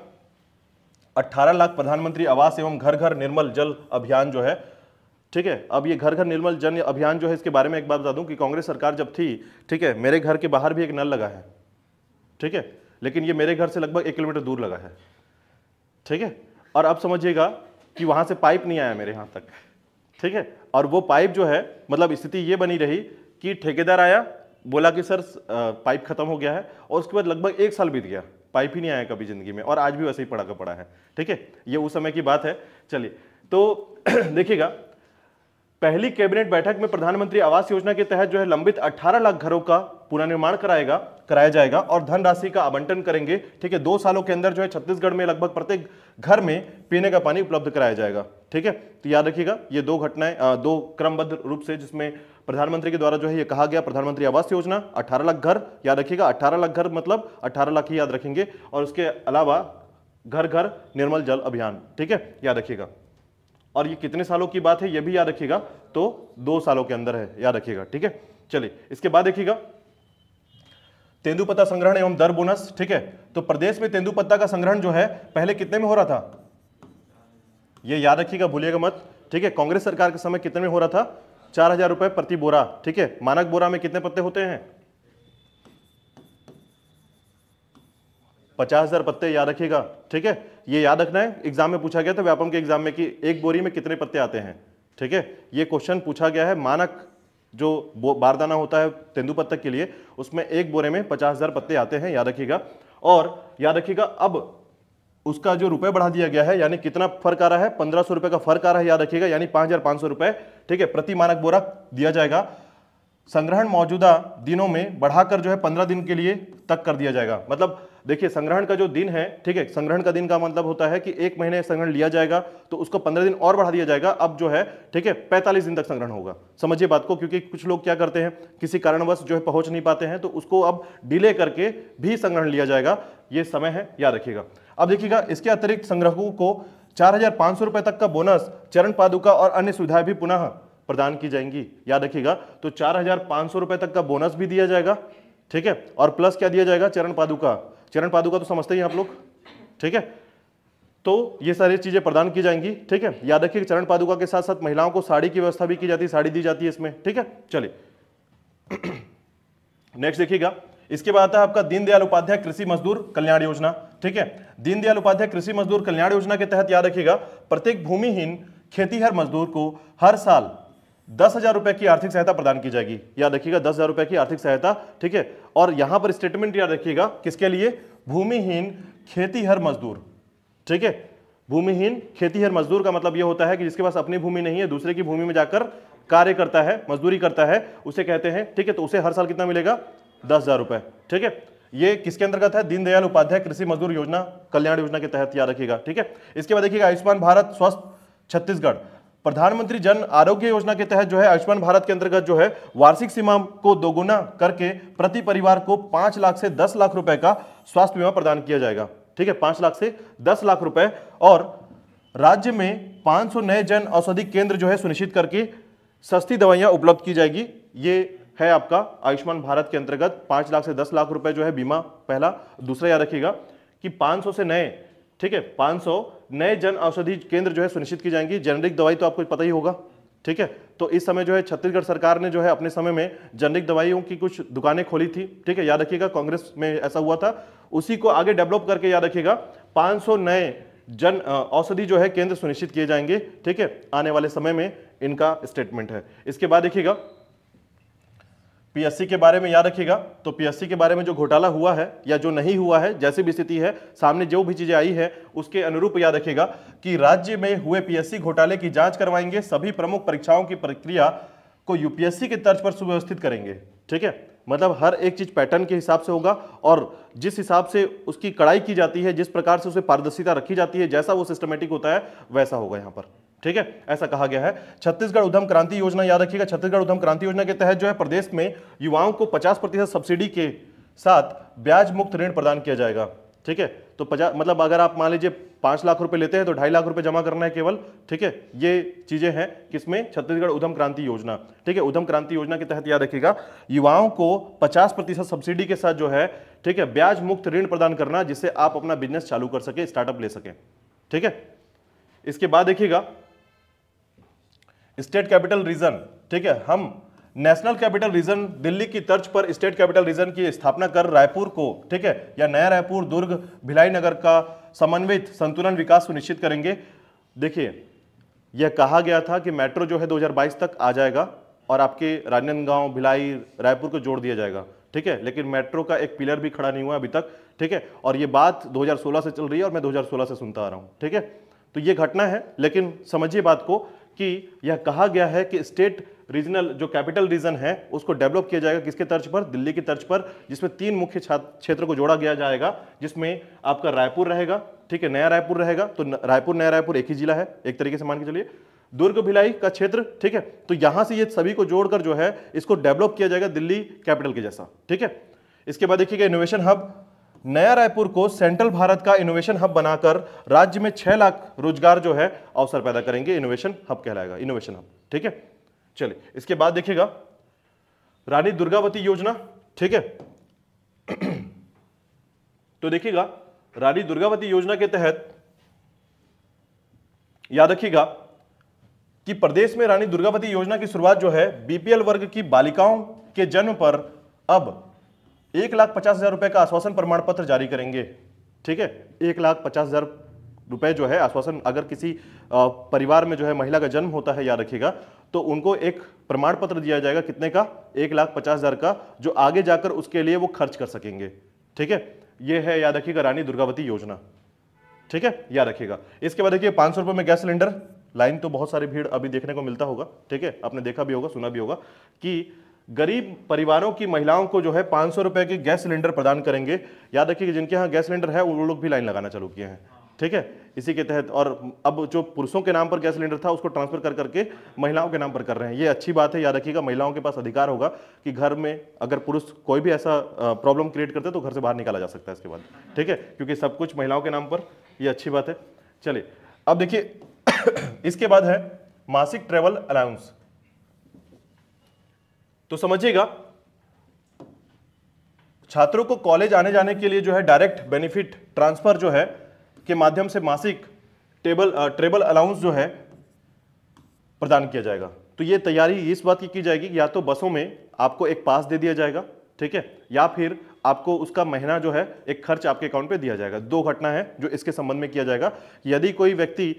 अट्ठारह लाख प्रधानमंत्री आवास एवं घर घर निर्मल जल अभियान जो है ठीक है अब ये घर घर निर्मल जल अभियान जो है इसके बारे में एक बात बता दूं कि कांग्रेस सरकार जब थी ठीक है मेरे घर के बाहर भी एक नल लगा है ठीक है लेकिन ये मेरे घर से लगभग एक किलोमीटर दूर लगा है ठीक है और अब समझिएगा कि वहां से पाइप नहीं आया मेरे यहाँ तक ठीक है और वो पाइप जो है मतलब स्थिति ये बनी रही कि ठेकेदार आया बोला कि सर पाइप खत्म हो गया है और उसके बाद लगभग एक साल बीत गया पाइप ही नहीं आया कभी ज़िंदगी में और आज भी वैसे ही पड़ा का पड़ा है ठीक है ये उस समय की बात है चलिए तो देखिएगा पहली कैबिनेट बैठक में प्रधानमंत्री आवास योजना के तहत जो है लंबित 18 लाख घरों का पुनर्निर्माण कराएगा कराया जाएगा और धनराशि का आवंटन करेंगे ठीक है दो सालों के अंदर जो है छत्तीसगढ़ में लगभग प्रत्येक घर में पीने का पानी उपलब्ध कराया जाएगा ठीक है तो याद रखिएगा ये दो घटनाएं दो क्रमबद्ध रूप से जिसमें प्रधानमंत्री के द्वारा जो है ये कहा गया प्रधानमंत्री आवास योजना 18 लाख घर याद रखिएगा 18 लाख घर मतलब 18 लाख ही याद रखेंगे और उसके अलावा घर घर निर्मल जल अभियान ठीक है याद रखिएगा और ये कितने सालों की बात है ये भी याद रखिएगा तो दो सालों के अंदर है याद रखिएगा ठीक है चलिए इसके बाद देखिएगा तेंदुपत्ता संग्रहण एवं दर बोनस ठीक है तो प्रदेश में तेंदुपत्ता का संग्रहण जो है पहले कितने में हो रहा था ये याद रखिएगा भूलिएगा मत ठीक है कांग्रेस सरकार के समय कितने में हो रहा था चार हजार रुपए प्रति बोरा ठीक है मानक बोरा में कितने पत्ते होते हैं पचास हजार पत्ते याद रखिएगा ठीक है ये याद रखना है एग्जाम में पूछा गया था व्यापम के एग्जाम में कि एक बोरी में कितने पत्ते आते हैं ठीक है ये क्वेश्चन पूछा गया है मानक जो बारदाना होता है तेंदुपत्तक के लिए उसमें एक बोरे में पचास हजार पत्ते आते हैं याद रखिएगा और याद रखिएगा अब उसका जो रुपए बढ़ा दिया गया है यानी कितना फर्क आ रहा है पंद्रह सौ रुपए का फर्क आ रहा है याद रखिएगा यानी पांच हजार पांच सौ रुपए ठीक है प्रति मानक बोरा दिया जाएगा संग्रहण मौजूदा दिनों में बढ़ाकर जो है पंद्रह दिन के लिए तक कर दिया जाएगा मतलब देखिए संग्रहण का जो दिन है ठीक है संग्रहण का दिन का मतलब होता है कि एक महीने संग्रहण लिया जाएगा तो उसको पंद्रह दिन और बढ़ा दिया जाएगा अब जो है ठीक है पैंतालीस दिन तक संग्रहण होगा समझिए बात को क्योंकि कुछ लोग क्या करते हैं किसी कारणवश जो है पहुंच नहीं पाते हैं तो उसको अब डिले करके भी संग्रहण लिया जाएगा ये समय है याद रखिएगा अब देखिएगा इसके अतिरिक्त संग्रहों को चार हजार तक का बोनस चरण पादुका और अन्य सुविधाएं भी पुनः प्रदान की जाएंगी याद रखिएगा तो चार हजार तक का बोनस भी दिया जाएगा ठीक है और प्लस क्या दिया जाएगा चरण पादुका चरण पादुका तो समझते ही आप लोग ठीक है तो ये सारी चीज़ें प्रदान की जाएंगी ठीक है याद रखिए चरण पादुका के साथ साथ महिलाओं को साड़ी की व्यवस्था भी की जाती है साड़ी दी जाती है इसमें ठीक है चलिए नेक्स्ट देखिएगा इसके बाद आता है आपका दीनदयाल उपाध्याय कृषि मजदूर कल्याण योजना ठीक है दीनदयाल उपाध्याय कृषि मजदूर कल्याण योजना के तहत याद रखिएगा प्रत्येक भूमिहीन खेतीहर मजदूर को हर साल दस हजार रुपए की आर्थिक सहायता प्रदान की जाएगी याद रखिएगा दस हजार रुपए की आर्थिक सहायता ठीक है और यहां पर स्टेटमेंट याद रखिएगा किसके लिए भूमिहीन खेतीहर मजदूर ठीक है भूमिहीन खेतीहर मजदूर का मतलब यह होता है कि जिसके पास अपनी भूमि नहीं है दूसरे की भूमि में जाकर कार्य करता है मजदूरी करता है उसे कहते हैं ठीक है तो उसे हर साल कितना मिलेगा दस हजार रुपए ठीक है ये किसके अंतर्गत है दीनदयाल उपाध्याय कृषि मजदूर योजना कल्याण योजना के तहत याद रखिएगा ठीक है इसके बाद देखिएगा आयुष्मान भारत स्वस्थ छत्तीसगढ़ प्रधानमंत्री जन आरोग्य योजना के तहत जो है आयुष्मान भारत के अंतर्गत जो है वार्षिक सीमा को दोगुना करके प्रति परिवार को पांच लाख से दस लाख रुपए का स्वास्थ्य बीमा प्रदान किया जाएगा ठीक है पांच लाख से दस लाख रुपए और राज्य में पांच सौ नए जन औषधि केंद्र जो है सुनिश्चित करके सस्ती दवाइयां उपलब्ध की जाएगी ये है आपका आयुष्मान भारत के अंतर्गत पांच लाख से दस लाख रुपए जो है बीमा पहला दूसरा याद रखिएगा कि 500 से नए ठीक है 500 नए जन औषधि केंद्र जो है सुनिश्चित की जाएंगी जेनरिक दवाई तो आपको पता ही होगा ठीक है तो इस समय जो है छत्तीसगढ़ सरकार ने जो है अपने समय में जेनरिक दवाइयों की कुछ दुकानें खोली थी ठीक है याद रखिएगा कांग्रेस में ऐसा हुआ था उसी को आगे डेवलप करके याद रखिएगा 500 नए जन औषधि जो है केंद्र सुनिश्चित किए जाएंगे ठीक है आने वाले समय में इनका स्टेटमेंट है इसके बाद देखिएगा पीएससी के बारे में याद रखिएगा तो पीएससी के बारे में जो घोटाला हुआ है या जो नहीं हुआ है जैसी भी स्थिति है सामने जो भी चीजें आई है उसके अनुरूप याद रखिएगा कि राज्य में हुए पीएससी घोटाले की जांच करवाएंगे सभी प्रमुख परीक्षाओं की प्रक्रिया को यूपीएससी के तर्ज पर सुव्यवस्थित करेंगे ठीक है मतलब हर एक चीज पैटर्न के हिसाब से होगा और जिस हिसाब से उसकी कड़ाई की जाती है जिस प्रकार से उसे पारदर्शिता रखी जाती है जैसा वो सिस्टमेटिक होता है वैसा होगा यहाँ पर ठीक है ऐसा कहा गया है छत्तीसगढ़ उद्यम क्रांति योजना याद रखिएगा छत्तीसगढ़ उद्यम क्रांति योजना के तहत जो है प्रदेश में युवाओं को 50 प्रतिशत सब्सिडी के साथ ब्याज मुक्त ऋण प्रदान किया जाएगा ठीक है तो पचास मतलब अगर आप मान लीजिए पांच लाख रुपए लेते हैं तो ढाई लाख रुपए जमा करना है केवल ठीक है ये चीजें हैं किसमें छत्तीसगढ़ उधम क्रांति योजना ठीक है उधम क्रांति योजना के तहत याद रखिएगा युवाओं को 50 प्रतिशत सब्सिडी के साथ जो है ठीक है ब्याज मुक्त ऋण प्रदान करना जिससे आप अपना बिजनेस चालू कर सके स्टार्टअप ले सके ठीक है इसके बाद देखिएगा स्टेट कैपिटल रीजन ठीक है हम नेशनल कैपिटल रीजन दिल्ली की तर्ज पर स्टेट कैपिटल रीजन की स्थापना कर रायपुर को ठीक है या नया रायपुर दुर्ग भिलाई नगर का समन्वित संतुलन विकास सुनिश्चित करेंगे देखिए यह कहा गया था कि मेट्रो जो है 2022 तक आ जाएगा और आपके राजनांदगांव भिलाई रायपुर को जोड़ दिया जाएगा ठीक है लेकिन मेट्रो का एक पिलर भी खड़ा नहीं हुआ अभी तक ठीक है और ये बात 2016 से चल रही है और मैं 2016 से सुनता आ रहा हूँ ठीक है तो ये घटना है लेकिन समझिए बात को कि यह कहा गया है कि स्टेट रीजनल जो कैपिटल रीजन है उसको डेवलप किया जाएगा किसके तर्ज पर दिल्ली की तर्ज पर जिसमें तीन मुख्य क्षेत्र को जोड़ा गया जाएगा जिसमें आपका रायपुर रहेगा ठीक है नया रायपुर रहेगा तो रायपुर नया रायपुर एक ही जिला है एक तरीके से मान के चलिए दुर्ग भिलाई का क्षेत्र ठीक है तो यहां से ये सभी को जोड़कर जो है इसको डेवलप किया जाएगा दिल्ली कैपिटल के जैसा ठीक है इसके बाद देखिएगा इनोवेशन हब नया रायपुर को सेंट्रल भारत का इनोवेशन हब बनाकर राज्य में छह लाख रोजगार जो है अवसर पैदा करेंगे इनोवेशन हब कहलाएगा इनोवेशन हब ठीक है चलिए इसके बाद देखिएगा रानी दुर्गावती योजना ठीक है तो देखिएगा रानी दुर्गावती योजना के तहत याद रखिएगा कि प्रदेश में रानी दुर्गावती योजना की शुरुआत जो है बीपीएल वर्ग की बालिकाओं के जन्म पर अब एक लाख पचास हज़ार रुपए का आश्वासन प्रमाण पत्र जारी करेंगे ठीक है एक लाख पचास हज़ार रुपए जो है आश्वासन अगर किसी परिवार में जो है महिला का जन्म होता है याद रखिएगा तो उनको एक प्रमाण पत्र दिया जाएगा कितने का एक लाख पचास हज़ार का जो आगे जाकर उसके लिए वो खर्च कर सकेंगे ठीक है ये है याद रखिएगा रानी दुर्गावती योजना ठीक है याद रखिएगा इसके बाद देखिए पांच सौ में गैस सिलेंडर लाइन तो बहुत सारी भीड़ अभी देखने को मिलता होगा ठीक है आपने देखा भी होगा सुना भी होगा कि गरीब परिवारों की महिलाओं को जो है पाँच सौ रुपये के गैस सिलेंडर प्रदान करेंगे याद रखिए कि जिनके यहाँ गैस सिलेंडर है वो लोग भी लाइन लगाना चालू किए हैं ठीक है इसी के तहत और अब जो पुरुषों के नाम पर गैस सिलेंडर था उसको ट्रांसफर कर करके महिलाओं के नाम पर कर रहे हैं ये अच्छी बात है याद रखिएगा महिलाओं के पास अधिकार होगा कि घर में अगर पुरुष कोई भी ऐसा प्रॉब्लम क्रिएट करते तो घर से बाहर निकाला जा सकता है इसके बाद ठीक है क्योंकि सब कुछ महिलाओं के नाम पर ये अच्छी बात है चलिए अब देखिए इसके बाद है मासिक ट्रेवल अलाउंस तो समझिएगा छात्रों को कॉलेज आने जाने के लिए जो है डायरेक्ट बेनिफिट ट्रांसफर जो है के माध्यम से मासिक टेबल ट्रेबल अलाउंस जो है प्रदान किया जाएगा तो ये तैयारी इस बात की की जाएगी या तो बसों में आपको एक पास दे दिया जाएगा ठीक है या फिर आपको उसका महीना जो है एक खर्च आपके अकाउंट पे दिया जाएगा दो घटना है जो इसके संबंध में किया जाएगा यदि कोई व्यक्ति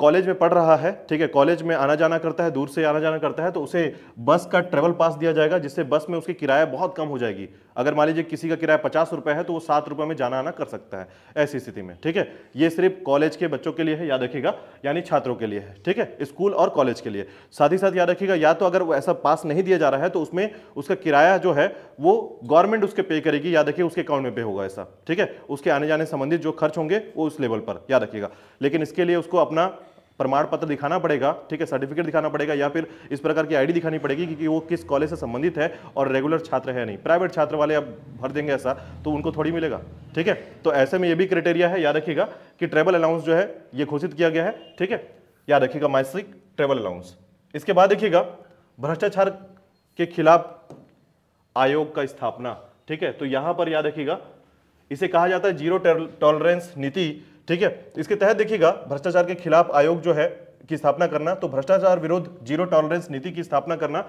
कॉलेज में पढ़ रहा है ठीक है कॉलेज में आना जाना करता है दूर से आना जाना करता है तो उसे बस का ट्रेवल पास दिया जाएगा जिससे बस में उसकी किराया बहुत कम हो जाएगी अगर मान लीजिए किसी का किराया पचास रुपये है तो वो सात रुपये में जाना आना कर सकता है ऐसी स्थिति में ठीक है ये सिर्फ कॉलेज के बच्चों के लिए है याद रखिएगा यानी छात्रों के लिए है ठीक है स्कूल और कॉलेज के लिए साथ ही साथ याद रखिएगा या तो अगर वो ऐसा पास नहीं दिया जा रहा है तो उसमें उसका किराया जो है वो गवर्नमेंट उसके पे करेगी याद रखिए उसके अकाउंट में पे होगा ऐसा ठीक है उसके आने जाने संबंधित जो खर्च होंगे वो उस लेवल पर याद रखिएगा लेकिन इसके लिए उसको अपना प्रमाण पत्र दिखाना पड़ेगा ठीक है सर्टिफिकेट दिखाना पड़ेगा या फिर इस प्रकार की आईडी दिखानी पड़ेगी कि, कि वो किस कॉलेज से संबंधित है और रेगुलर छात्र है नहीं प्राइवेट छात्र वाले अब भर देंगे ऐसा तो उनको थोड़ी मिलेगा ठीक है तो ऐसे में ये भी क्राइटेरिया है याद रखिएगा कि ट्रेवल अलाउंस जो है ये घोषित किया गया है ठीक है याद रखिएगा मैसिक ट्रेवल अलाउंस इसके बाद देखिएगा भ्रष्टाचार के खिलाफ आयोग का स्थापना ठीक है तो यहां पर याद रखिएगा इसे कहा जाता है जीरो टॉलरेंस नीति ठीक है इसके तहत देखिएगा भ्रष्टाचार के खिलाफ आयोग जो है की स्थापना करना तो भ्रष्टाचार विरोध जीरो टॉलरेंस नीति की स्थापना करना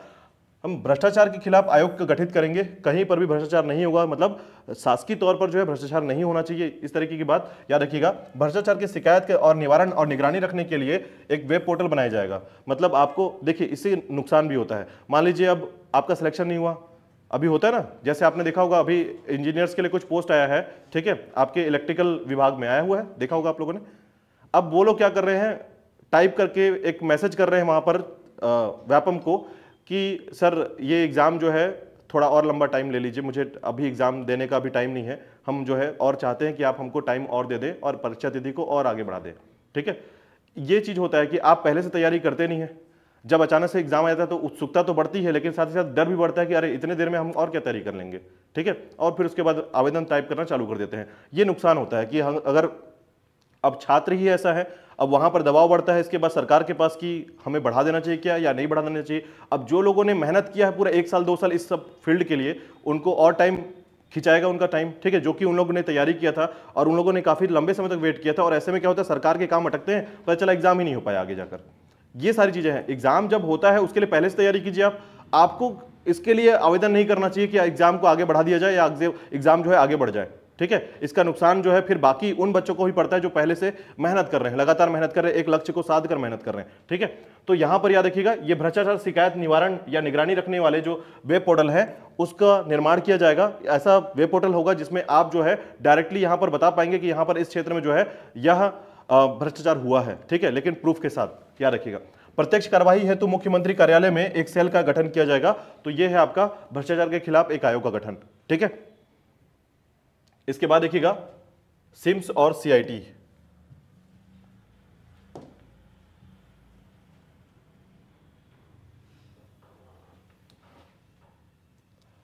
हम भ्रष्टाचार के खिलाफ आयोग गठित करेंगे कहीं पर भी भ्रष्टाचार नहीं होगा मतलब शासकीय तौर पर जो है भ्रष्टाचार नहीं होना चाहिए इस तरीके की बात याद रखिएगा भ्रष्टाचार की शिकायत के और निवारण और निगरानी रखने के लिए एक वेब पोर्टल बनाया जाएगा मतलब आपको देखिए इससे नुकसान भी होता है मान लीजिए अब आपका सिलेक्शन नहीं हुआ अभी होता है ना जैसे आपने देखा होगा अभी इंजीनियर्स के लिए कुछ पोस्ट आया है ठीक है आपके इलेक्ट्रिकल विभाग में आया हुआ है देखा होगा आप लोगों ने अब वो लोग क्या कर रहे हैं टाइप करके एक मैसेज कर रहे हैं वहाँ पर व्यापम को कि सर ये एग्ज़ाम जो है थोड़ा और लंबा टाइम ले लीजिए मुझे अभी एग्ज़ाम देने का अभी टाइम नहीं है हम जो है और चाहते हैं कि आप हमको टाइम और दे दें और परीक्षा तिथि को और आगे बढ़ा दें ठीक है ये चीज़ होता है कि आप पहले से तैयारी करते नहीं हैं जब अचानक से एग्जाम आ जाता है तो उत्सुकता तो बढ़ती है लेकिन साथ ही साथ डर भी बढ़ता है कि अरे इतने देर में हम और क्या तैयारी कर लेंगे ठीक है और फिर उसके बाद आवेदन टाइप करना चालू कर देते हैं ये नुकसान होता है कि अगर अब छात्र ही ऐसा है अब वहाँ पर दबाव बढ़ता है इसके बाद सरकार के पास कि हमें बढ़ा देना चाहिए क्या या नहीं बढ़ा देना चाहिए अब जो लोगों ने मेहनत किया है पूरा एक साल दो साल इस सब फील्ड के लिए उनको और टाइम खिंचाएगा उनका टाइम ठीक है जो कि उन लोगों ने तैयारी किया था और उन लोगों ने काफ़ी लंबे समय तक वेट किया था और ऐसे में क्या होता है सरकार के काम अटकते हैं पता चला एग्जाम ही नहीं हो पाया आगे जाकर ये सारी चीज़ें हैं एग्ज़ाम जब होता है उसके लिए पहले से तैयारी कीजिए आप आपको इसके लिए आवेदन नहीं करना चाहिए कि एग्ज़ाम को आगे बढ़ा दिया जाए या एग्ज़ाम जो है आगे बढ़ जाए ठीक है इसका नुकसान जो है फिर बाकी उन बच्चों को भी पड़ता है जो पहले से मेहनत कर रहे हैं लगातार मेहनत कर रहे हैं एक लक्ष्य को साध कर मेहनत कर रहे हैं ठीक है तो यहां पर याद रखिएगा ये भ्रष्टाचार शिकायत निवारण या निगरानी रखने वाले जो वेब पोर्टल है उसका निर्माण किया जाएगा ऐसा वेब पोर्टल होगा जिसमें आप जो है डायरेक्टली यहां पर बता पाएंगे कि यहां पर इस क्षेत्र में जो है यह भ्रष्टाचार हुआ है ठीक है लेकिन प्रूफ के साथ याद रखिएगा प्रत्यक्ष कार्यवाही है तो मुख्यमंत्री कार्यालय में एक सेल का गठन किया जाएगा तो यह है आपका भ्रष्टाचार के खिलाफ एक आयोग का गठन ठीक है इसके बाद देखिएगा सिम्स और सीआईटी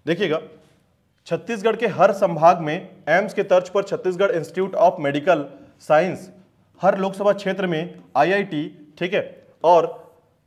देखिएगा छत्तीसगढ़ के हर संभाग में एम्स के तर्ज पर Chhattisgarh institute of medical science हर लोकसभा क्षेत्र में आईआईटी ठीक है और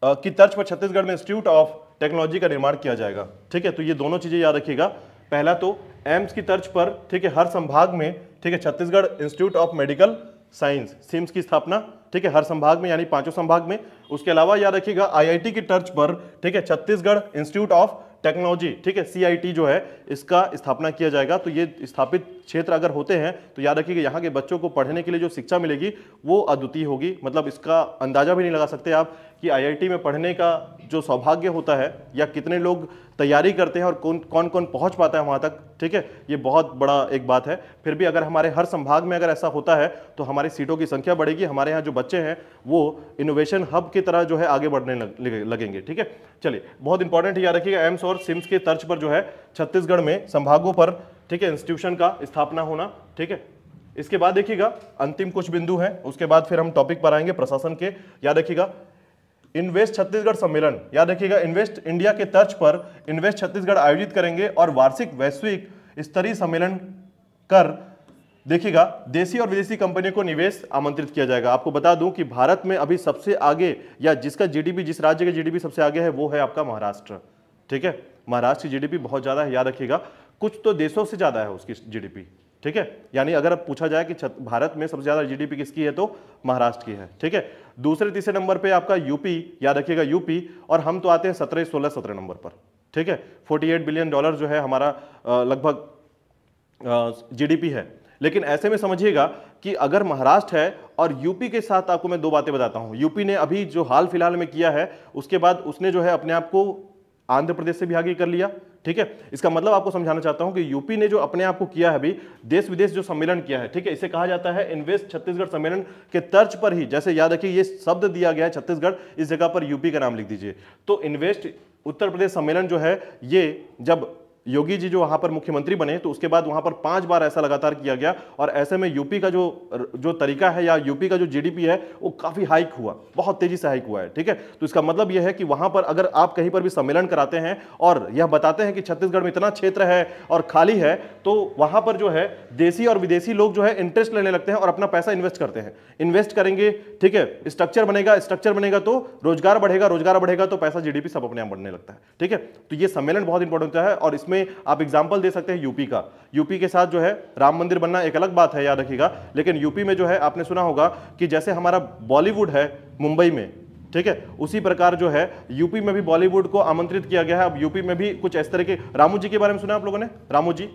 आ, की तर्ज पर छत्तीसगढ़ में इंस्टीट्यूट ऑफ टेक्नोलॉजी का निर्माण किया जाएगा ठीक है तो ये दोनों चीज़ें याद रखिएगा पहला तो एम्स की तर्ज पर ठीक है हर संभाग में ठीक है Chhattisgarh institute of medical science CIMS की स्थापना ठीक है हर संभाग में यानी पांचों संभाग में उसके अलावा याद रखिएगा आईआईटी की तर्ज पर ठीक है छत्तीसगढ़ इंस्टीट्यूट ऑफ टेक्नोलॉजी ठीक है सीआईटी जो है इसका स्थापना किया जाएगा तो ये स्थापित क्षेत्र अगर होते हैं तो याद रखिएगा यहाँ के बच्चों को पढ़ने के लिए जो शिक्षा मिलेगी वो अद्वितीय होगी मतलब इसका अंदाजा भी नहीं लगा सकते आप कि आईआईटी में पढ़ने का जो सौभाग्य होता है या कितने लोग तैयारी करते हैं और कौन कौन कौन पहुंच पाता है वहाँ तक ठीक है ये बहुत बड़ा एक बात है फिर भी अगर हमारे हर संभाग में अगर ऐसा होता है तो हमारी सीटों की संख्या बढ़ेगी हमारे यहाँ जो बच्चे हैं वो इनोवेशन हब की तरह जो है आगे बढ़ने लग, लगेंगे ठीक है चलिए बहुत इंपॉर्टेंट याद रखिएगा एम्स और सिम्स के तर्ज पर जो है छत्तीसगढ़ में संभागों पर ठीक है इंस्टीट्यूशन का स्थापना होना ठीक है इसके बाद देखिएगा अंतिम कुछ बिंदु हैं उसके बाद फिर हम टॉपिक पर आएंगे प्रशासन के याद रखिएगा इन्वेस्ट छत्तीसगढ़ सम्मेलन याद रखिएगा इन्वेस्ट इंडिया के तर्ज पर इन्वेस्ट छत्तीसगढ़ आयोजित करेंगे और वार्षिक वैश्विक स्तरीय सम्मेलन कर देखिएगा देशी और विदेशी कंपनियों को निवेश आमंत्रित किया जाएगा आपको बता दूं कि भारत में अभी सबसे आगे या जिसका जीडीपी जिस राज्य का जीडीपी सबसे आगे है वो है आपका महाराष्ट्र ठीक है महाराष्ट्र की जीडीपी बहुत ज़्यादा है याद रखिएगा कुछ तो देशों से ज़्यादा है उसकी जीडीपी ठीक है यानी अगर अब पूछा जाए कि भारत में सबसे ज़्यादा जीडीपी किसकी है तो महाराष्ट्र की है ठीक है दूसरे तीसरे नंबर पे आपका यूपी याद रखिएगा यूपी और हम तो आते हैं सत्रह सोलह सत्रह नंबर पर ठीक है 48 बिलियन डॉलर जो है हमारा लगभग जीडीपी है लेकिन ऐसे में समझिएगा कि अगर महाराष्ट्र है और यूपी के साथ आपको मैं दो बातें बताता हूं यूपी ने अभी जो हाल फिलहाल में किया है उसके बाद उसने जो है अपने आप को आंध्र प्रदेश से भी आगे कर लिया ठीक है इसका मतलब आपको समझाना चाहता हूं कि यूपी ने जो अपने आप को किया है अभी देश विदेश जो सम्मेलन किया है ठीक है इसे कहा जाता है इन्वेस्ट छत्तीसगढ़ सम्मेलन के तर्ज पर ही जैसे याद रखिए ये शब्द दिया गया है छत्तीसगढ़ इस जगह पर यूपी का नाम लिख दीजिए तो इन्वेस्ट उत्तर प्रदेश सम्मेलन जो है ये जब योगी जी जो वहां पर मुख्यमंत्री बने तो उसके बाद वहां पर पांच बार ऐसा लगातार किया गया और ऐसे में यूपी का जो जो तरीका है या यूपी का जो जीडीपी है वो काफ़ी हाइक हुआ बहुत तेज़ी से हाइक हुआ है ठीक है तो इसका मतलब यह है कि वहां पर अगर आप कहीं पर भी सम्मेलन कराते हैं और यह बताते हैं कि छत्तीसगढ़ में इतना क्षेत्र है और खाली है तो वहां पर जो है देशी और विदेशी लोग जो है इंटरेस्ट लेने लगते हैं और अपना पैसा इन्वेस्ट करते हैं इन्वेस्ट करेंगे ठीक है स्ट्रक्चर बनेगा स्ट्रक्चर बनेगा तो रोजगार बढ़ेगा रोजगार बढ़ेगा तो पैसा जीडीपी सब अपने आप बढ़ने लगता है ठीक है तो यह सम्मेलन बहुत इंपॉर्टेंट है और इसमें उसमें आप एग्जाम्पल दे सकते हैं यूपी का यूपी के साथ जो है राम मंदिर बनना एक अलग बात है याद रखिएगा लेकिन यूपी में जो है आपने सुना होगा कि जैसे हमारा बॉलीवुड है मुंबई में ठीक है उसी प्रकार जो है यूपी में भी बॉलीवुड को आमंत्रित किया गया है अब यूपी में भी कुछ इस तरह के रामू जी के बारे में सुना आप लोगों ने रामू जी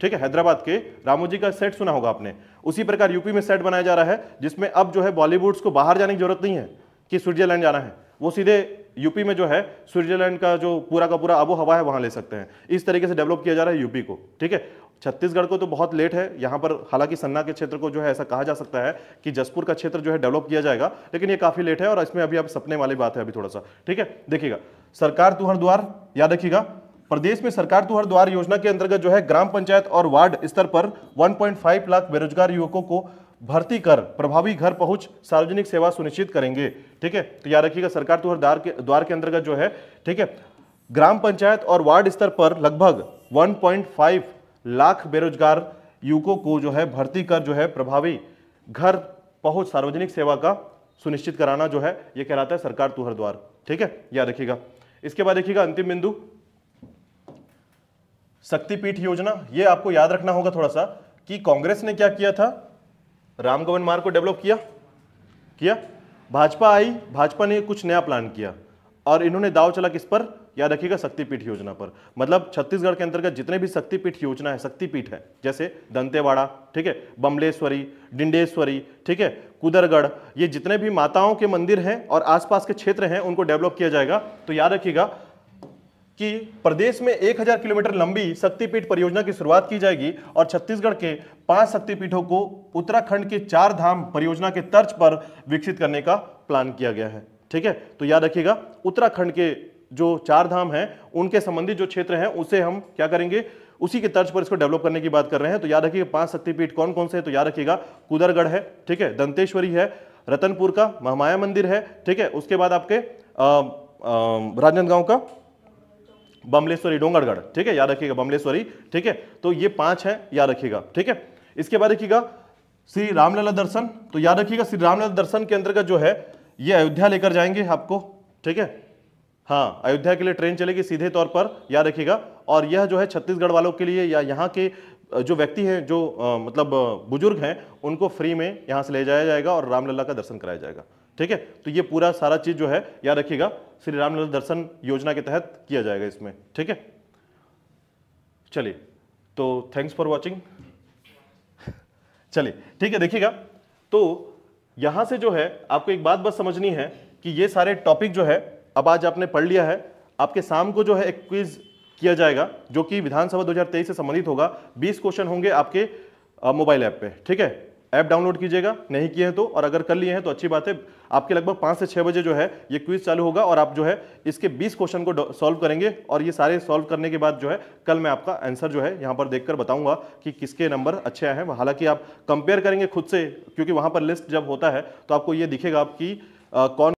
ठीक है हैदराबाद के रामू जी का सेट सुना होगा आपने उसी प्रकार यूपी में सेट बनाया जा रहा है जिसमें अब जो है बॉलीवुड को बाहर जाने की जरूरत नहीं है कि स्विट्जरलैंड जाना है वो सीधे यूपी में जो है स्विट्जरलैंड का जो पूरा का पूरा आबो हवा है वहाँ ले सकते हैं इस तरीके से डेवलप किया जा रहा है यूपी को ठीक है छत्तीसगढ़ को तो बहुत लेट है यहाँ पर हालांकि सन्ना के क्षेत्र को जो है ऐसा कहा जा सकता है कि जसपुर का क्षेत्र जो है डेवलप किया जाएगा लेकिन ये काफी लेट है और इसमें अभी आप सपने वाली बात है अभी थोड़ा सा ठीक है देखिएगा सरकार तुहर द्वार याद रखिएगा प्रदेश में सरकार तुहर द्वार योजना के अंतर्गत जो है ग्राम पंचायत और वार्ड स्तर पर 1.5 लाख बेरोजगार युवकों को भर्ती कर प्रभावी घर पहुंच सार्वजनिक सेवा सुनिश्चित करेंगे ठीक है तो याद रखिएगा सरकार तुहर तो द्वार के द्वार के अंतर्गत जो है ठीक है ग्राम पंचायत और वार्ड स्तर पर लगभग 1.5 लाख बेरोजगार युवकों को जो है भर्ती कर जो है प्रभावी घर पहुंच सार्वजनिक सेवा का सुनिश्चित कराना जो है यह कहलाता है सरकार तुहर तो द्वार ठीक है याद रखिएगा इसके बाद देखिएगा अंतिम बिंदु शक्तिपीठ योजना यह आपको याद रखना होगा थोड़ा सा कि कांग्रेस ने क्या किया था रामगोविंद मार्ग को डेवलप किया किया भाजपा आई भाजपा ने कुछ नया प्लान किया और इन्होंने दाव चला किस पर याद रखिएगा शक्तिपीठ योजना पर मतलब छत्तीसगढ़ के अंतर्गत जितने भी शक्तिपीठ योजना है शक्तिपीठ है जैसे दंतेवाड़ा ठीक है बमलेश्वरी डिंडेश्वरी ठीक है कुदरगढ़ ये जितने भी माताओं के मंदिर हैं और आसपास के क्षेत्र हैं उनको डेवलप किया जाएगा तो याद रखिएगा कि प्रदेश में 1000 किलोमीटर लंबी शक्तिपीठ परियोजना की शुरुआत की जाएगी और छत्तीसगढ़ के पांच शक्तिपीठों को उत्तराखंड के चार धाम परियोजना के तर्ज पर विकसित करने का प्लान किया गया है ठीक है तो याद रखिएगा उत्तराखंड के जो चार धाम हैं उनके संबंधित जो क्षेत्र हैं उसे हम क्या करेंगे उसी के तर्ज पर इसको डेवलप करने की बात कर रहे हैं तो याद रखिएगा पांच शक्तिपीठ कौन कौन से है तो याद रखिएगा कुदरगढ़ है ठीक है दंतेश्वरी है रतनपुर का महामाया मंदिर है ठीक है उसके बाद आपके राजनांदगांव का बमलेश्वरी डोंगरगढ़ ठीक है याद रखिएगा बमलेश्वरी ठीक है तो ये पांच है याद रखिएगा ठीक है इसके बाद देखिएगा श्री रामलला दर्शन तो याद रखिएगा श्री रामलला दर्शन के अंतर्गत जो है ये अयोध्या लेकर जाएंगे आपको ठीक है हाँ अयोध्या के लिए ट्रेन चलेगी सीधे तौर पर याद रखिएगा और यह जो है छत्तीसगढ़ वालों के लिए या यहाँ के जो व्यक्ति हैं जो आ, मतलब बुजुर्ग हैं उनको फ्री में यहाँ से ले जाया जाएगा और रामलला का दर्शन कराया जाएगा ठीक है तो ये पूरा सारा चीज़ जो है याद रखिएगा श्री रामलला दर्शन योजना के तहत किया जाएगा इसमें ठीक है चलिए तो थैंक्स फॉर वॉचिंग चलिए ठीक है देखिएगा तो यहां से जो है आपको एक बात बस समझनी है कि ये सारे टॉपिक जो है अब आज आपने पढ़ लिया है आपके शाम को जो है एक क्विज किया जाएगा जो कि विधानसभा 2023 से संबंधित होगा 20 क्वेश्चन होंगे आपके मोबाइल ऐप पे ठीक है ऐप डाउनलोड कीजिएगा नहीं किए हैं तो और अगर कर लिए हैं तो अच्छी बात है आपके लगभग पाँच से छः बजे जो है ये क्विज चालू होगा और आप जो है इसके बीस क्वेश्चन को सॉल्व करेंगे और ये सारे सॉल्व करने के बाद जो है कल मैं आपका आंसर जो है यहाँ पर देखकर बताऊंगा कि किसके नंबर अच्छे आए हैं हालांकि आप कंपेयर करेंगे खुद से क्योंकि वहाँ पर लिस्ट जब होता है तो आपको ये दिखेगा आपकी कौन